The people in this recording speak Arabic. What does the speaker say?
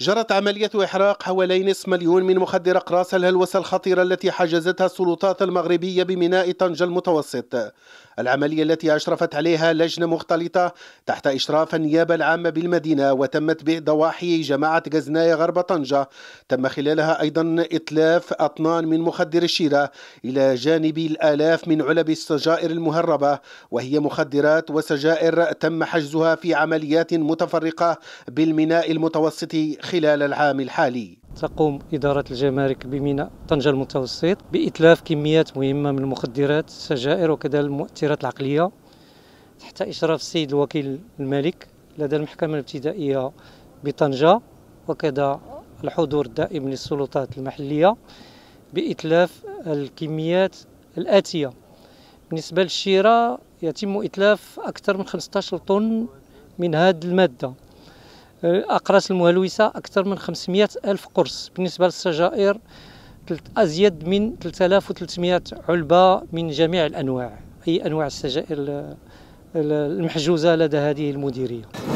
جرت عملية إحراق حوالي نصف مليون من مخدر أقراص الهلوسة الخطيرة التي حجزتها السلطات المغربية بميناء طنجة المتوسط العملية التي أشرفت عليها لجنة مختلطة تحت إشراف النيابة العامة بالمدينة وتمت بضواحي جماعة غزناية غرب طنجة تم خلالها أيضا إتلاف أطنان من مخدر الشيرة إلى جانب الآلاف من علب السجائر المهربة وهي مخدرات وسجائر تم حجزها في عمليات متفرقة بالميناء المتوسطي خلال العام الحالي تقوم إدارة الجمارك بميناء طنجة المتوسط بإتلاف كميات مهمة من المخدرات السجائر وكذا المؤثرات العقلية تحت إشراف السيد الوكيل الملك لدى المحكمة الابتدائية بطنجة وكذا الحضور الدائم للسلطات المحلية بإتلاف الكميات الآتية بالنسبة للشراء يتم إتلاف أكثر من 15 طن من هذه المادة أقراص المهلوسة أكثر من 500 ألف قرص بالنسبة للسجائر أزيد من 3300 علبة من جميع الأنواع أي أنواع السجائر المحجوزة لدى هذه المديرية